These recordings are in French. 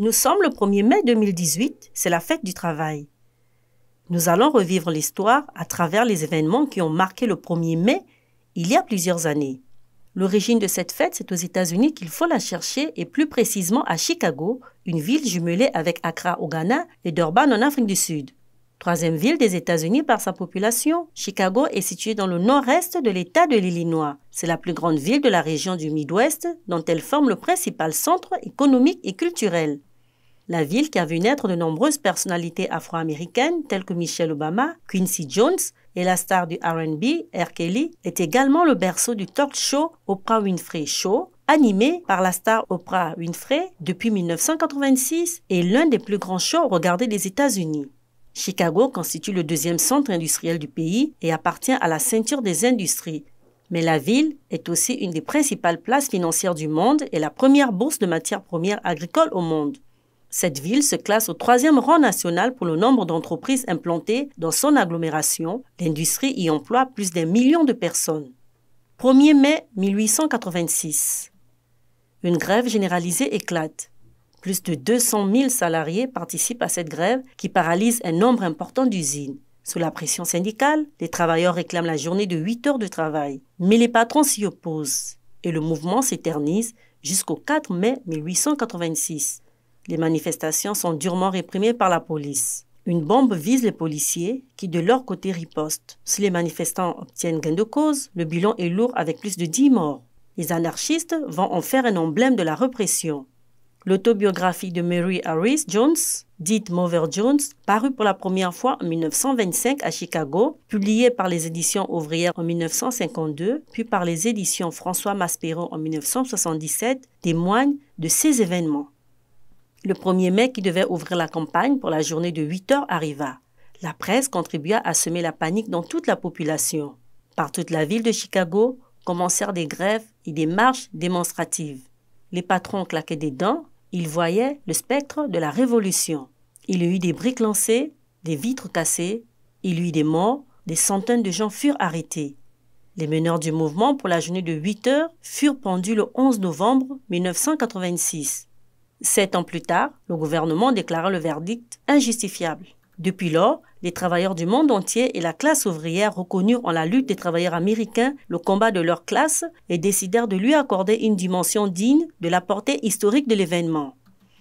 Nous sommes le 1er mai 2018, c'est la fête du travail. Nous allons revivre l'histoire à travers les événements qui ont marqué le 1er mai il y a plusieurs années. L'origine de cette fête, c'est aux États-Unis qu'il faut la chercher et plus précisément à Chicago, une ville jumelée avec Accra au Ghana et Durban en Afrique du Sud. Troisième ville des États-Unis par sa population, Chicago est située dans le nord-est de l'État de l'Illinois. C'est la plus grande ville de la région du Midwest dont elle forme le principal centre économique et culturel la ville qui a vu naître de nombreuses personnalités afro-américaines telles que Michelle Obama, Quincy Jones et la star du RB, R. Kelly, est également le berceau du talk show Oprah Winfrey Show, animé par la star Oprah Winfrey depuis 1986 et l'un des plus grands shows regardés des États-Unis. Chicago constitue le deuxième centre industriel du pays et appartient à la ceinture des industries. Mais la ville est aussi une des principales places financières du monde et la première bourse de matières premières agricoles au monde. Cette ville se classe au troisième rang national pour le nombre d'entreprises implantées dans son agglomération. L'industrie y emploie plus d'un million de personnes. 1er mai 1886. Une grève généralisée éclate. Plus de 200 000 salariés participent à cette grève qui paralyse un nombre important d'usines. Sous la pression syndicale, les travailleurs réclament la journée de 8 heures de travail, mais les patrons s'y opposent et le mouvement s'éternise jusqu'au 4 mai 1886. Les manifestations sont durement réprimées par la police. Une bombe vise les policiers qui, de leur côté, ripostent. Si les manifestants obtiennent gain de cause, le bilan est lourd avec plus de 10 morts. Les anarchistes vont en faire un emblème de la répression. L'autobiographie de Mary Harris Jones, dite Mover Jones, parue pour la première fois en 1925 à Chicago, publiée par les éditions ouvrières en 1952, puis par les éditions François Maspero en 1977, témoigne de ces événements. Le 1er mai qui devait ouvrir la campagne pour la journée de 8 heures arriva. La presse contribua à semer la panique dans toute la population. Par toute la ville de Chicago commencèrent des grèves et des marches démonstratives. Les patrons claquaient des dents, ils voyaient le spectre de la révolution. Il y eut des briques lancées, des vitres cassées, il y eut des morts, des centaines de gens furent arrêtés. Les meneurs du mouvement pour la journée de 8 heures furent pendus le 11 novembre 1986. Sept ans plus tard, le gouvernement déclara le verdict injustifiable. Depuis lors, les travailleurs du monde entier et la classe ouvrière reconnurent en la lutte des travailleurs américains le combat de leur classe et décidèrent de lui accorder une dimension digne de la portée historique de l'événement.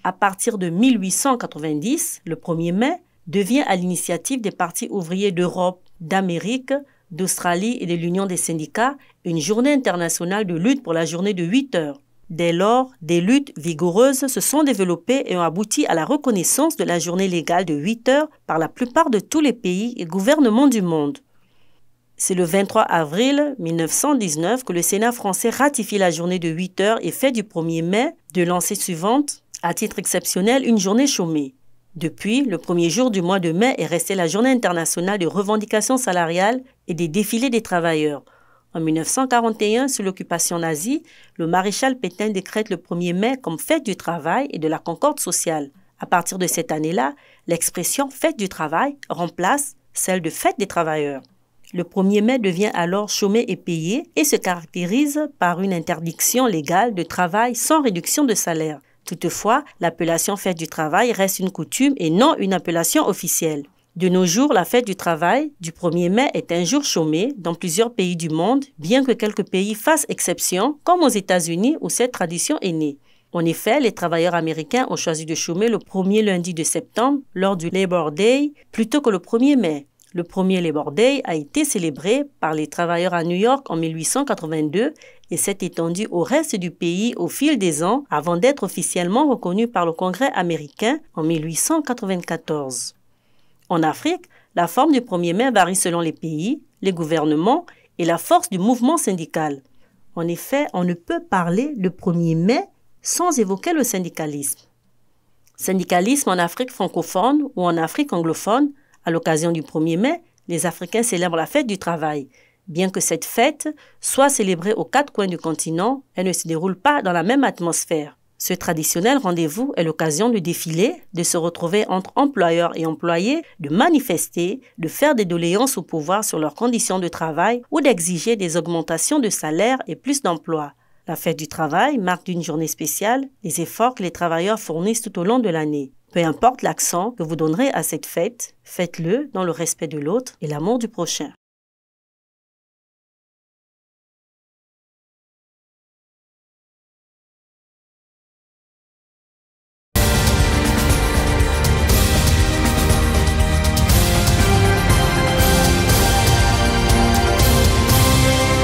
À partir de 1890, le 1er mai devient à l'initiative des partis ouvriers d'Europe, d'Amérique, d'Australie et de l'Union des syndicats une journée internationale de lutte pour la journée de 8 heures Dès lors, des luttes vigoureuses se sont développées et ont abouti à la reconnaissance de la journée légale de 8 heures par la plupart de tous les pays et gouvernements du monde. C'est le 23 avril 1919 que le Sénat français ratifie la journée de 8 heures et fait du 1er mai de l'année suivante, à titre exceptionnel, une journée chômée. Depuis, le premier jour du mois de mai est resté la journée internationale de revendications salariales et des défilés des travailleurs – en 1941, sous l'occupation nazie, le maréchal Pétain décrète le 1er mai comme fête du travail et de la concorde sociale. À partir de cette année-là, l'expression fête du travail remplace celle de fête des travailleurs. Le 1er mai devient alors chômé et payé et se caractérise par une interdiction légale de travail sans réduction de salaire. Toutefois, l'appellation fête du travail reste une coutume et non une appellation officielle. De nos jours, la fête du travail du 1er mai est un jour chômé dans plusieurs pays du monde, bien que quelques pays fassent exception, comme aux États-Unis où cette tradition est née. En effet, les travailleurs américains ont choisi de chômer le 1er lundi de septembre lors du Labor Day plutôt que le 1er mai. Le premier Labor Day a été célébré par les travailleurs à New York en 1882 et s'est étendu au reste du pays au fil des ans avant d'être officiellement reconnu par le Congrès américain en 1894. En Afrique, la forme du 1er mai varie selon les pays, les gouvernements et la force du mouvement syndical. En effet, on ne peut parler de 1er mai sans évoquer le syndicalisme. Syndicalisme en Afrique francophone ou en Afrique anglophone, à l'occasion du 1er mai, les Africains célèbrent la fête du travail. Bien que cette fête soit célébrée aux quatre coins du continent, elle ne se déroule pas dans la même atmosphère. Ce traditionnel rendez-vous est l'occasion de défiler, de se retrouver entre employeurs et employés, de manifester, de faire des doléances au pouvoir sur leurs conditions de travail ou d'exiger des augmentations de salaire et plus d'emplois. La fête du travail marque d'une journée spéciale les efforts que les travailleurs fournissent tout au long de l'année. Peu importe l'accent que vous donnerez à cette fête, faites-le dans le respect de l'autre et l'amour du prochain.